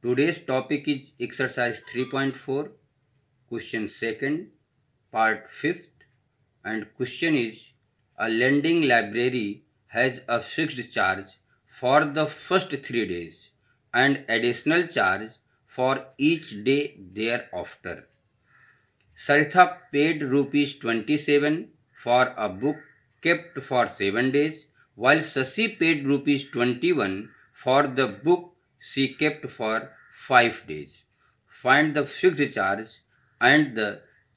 Today's topic is exercise 3.4, question 2nd, part 5th and question is a lending library has a fixed charge for the first 3 days and additional charge for each day thereafter. Saritha paid rupees 27 for a book kept for 7 days while Sasi paid rupees 21 for the book she kept for 5 days find the fixed charge and the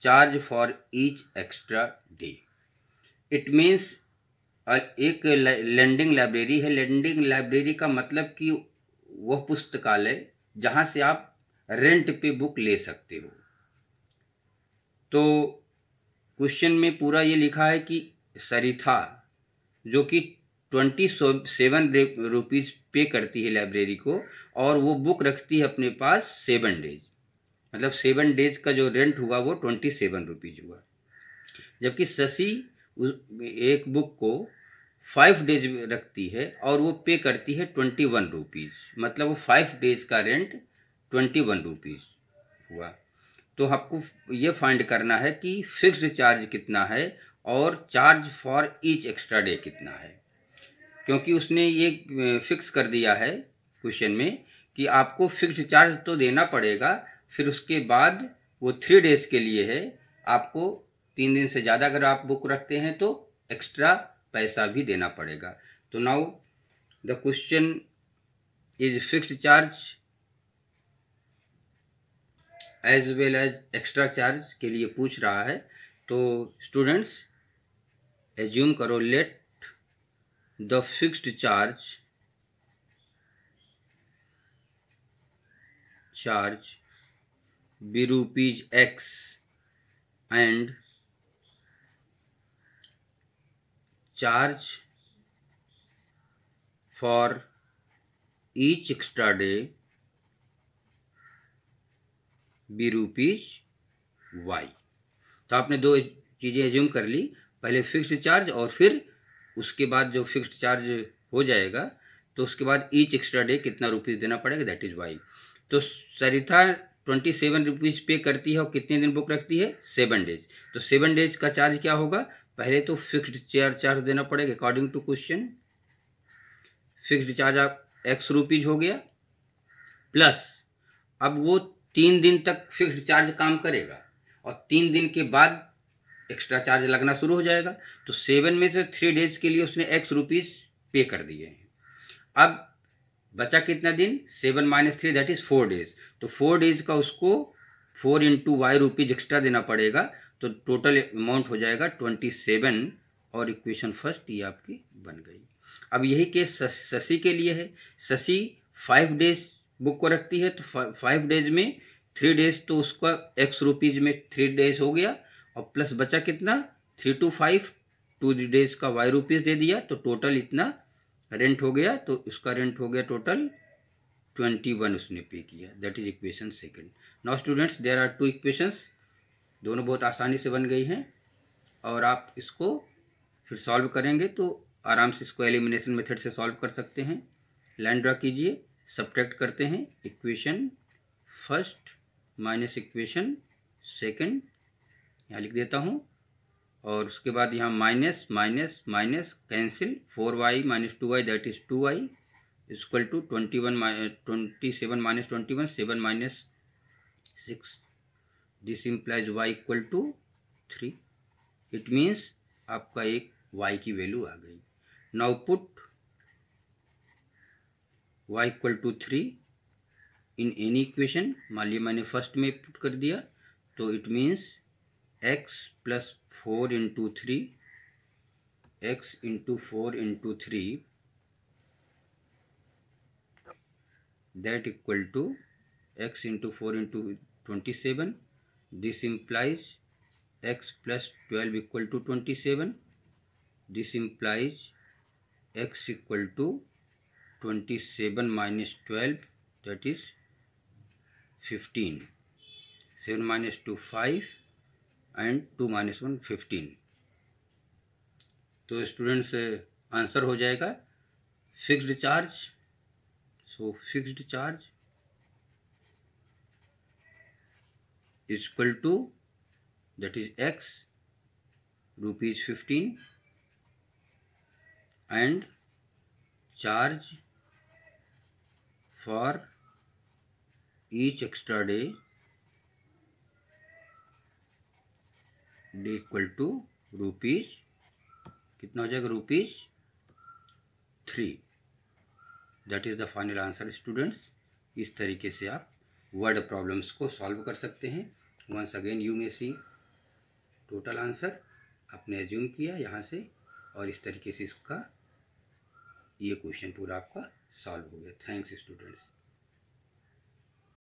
charge for each extra day it means एक lending library है lending library का मतलब कि वह पुस्तकालय जहां से आप रेंट पे बुक ले सकते हो तो क्वेश्चन में पूरा ये लिखा है कि सरिथा जो कि ट्वेंटी सेवन रुपीज़ पे करती है लाइब्रेरी को और वो बुक रखती है अपने पास सेवन डेज मतलब सेवन डेज का जो रेंट हुआ वो ट्वेंटी सेवन रुपीज़ हुआ जबकि शशि एक बुक को फाइव डेज रखती है और वो पे करती है ट्वेंटी वन रुपीज़ मतलब वो फाइव डेज का रेंट ट्वेंटी वन रुपीज़ हुआ तो आपको ये फाइंड करना है कि फिक्स्ड चार्ज कितना है और charge for each extra day कितना है क्योंकि उसने ये फिक्स कर दिया है क्वेश्चन में कि आपको फिक्स्ड चार्ज तो देना पड़ेगा फिर उसके बाद वो थ्री डेज के लिए है आपको तीन दिन से ज़्यादा अगर आप बुक रखते हैं तो एक्स्ट्रा पैसा भी देना पड़ेगा तो now the question is fixed charge as well as extra charge के लिए पूछ रहा है तो स्टूडेंट्स एज्यूम करो let the fixed charge charge be rupees x and charge for each extra day be rupees y तो आपने दो चीज़ें एज्यूम कर ली पहले फिक्स्ड चार्ज और फिर उसके बाद जो फिक्स्ड चार्ज हो जाएगा तो उसके बाद ईच एक्स्ट्रा डे कितना रुपीज़ देना पड़ेगा दैट इज़ वाई तो सरिता ट्वेंटी सेवन रुपीज़ पे करती है और कितने दिन बुक रखती है सेवन डेज तो सेवन डेज का चार्ज क्या होगा पहले तो फिक्स्ड चेयर चार्ज देना पड़ेगा according to question fixed charge आप एक्स रुपीज़ हो गया प्लस अब वो तीन दिन तक फिक्स्ड चार्ज काम करेगा और तीन दिन के बाद एक्स्ट्रा चार्ज लगना शुरू हो जाएगा तो सेवन में से थ्री डेज के लिए उसने एक्स रुपीज़ पे कर दिए हैं अब बचा कितना दिन seven minus three that is four days तो फोर डेज का उसको four into y rupees extra देना पड़ेगा तो टोटल अमाउंट हो जाएगा ट्वेंटी सेवन और इक्वेशन फर्स्ट ये आपकी बन गई अब यही केस शशि के लिए है शशि फाइव डेज बुक को रखती है तो फाइव डेज में थ्री डेज तो उसका एक्स रुपीज़ में थ्री डेज हो गया और प्लस बचा कितना three to five two days का वाई रुपीज़ दे दिया तो टोटल इतना रेंट हो गया तो उसका रेंट हो गया टोटल ट्वेंटी वन उसने पे किया that is equation second now students there are two equations दोनों बहुत आसानी से बन गई हैं और आप इसको फिर सॉल्व करेंगे तो आराम से इसको एलिमिनेशन मेथड से सॉल्व कर सकते हैं लाइन ड्रा कीजिए सब्ट्रैक्ट करते हैं equation first minus equation second यहाँ लिख देता हूँ और उसके बाद यहाँ minus minus minus cancel four y minus two y that is two y equal to twenty one twenty seven minus twenty one seven minus six this implies y equal to three it means आपका एक y की value आ गई now put y equal to three in any equation मान लिया मैंने first में put कर दिया तो it means x plus 4 into 3 x into 4 into 3 that equal to x into 4 into 27 this implies x plus 12 equal to 27 this implies x equal to 27 minus 12 that is 15 7 minus 2 5 and two minus one fifteen तो students answer हो जाएगा fixed charge so fixed charge equal to that is x rupees fifteen and charge for each extra day d equal to rupees कितना हो जाएगा rupees three that is the final answer students इस तरीके से आप word problems को solve कर सकते हैं once again you may see total answer आपने एज्यूम किया यहाँ से और इस तरीके से इसका ये क्वेश्चन पूरा आपका सॉल्व हो गया थैंक्स स्टूडेंट्स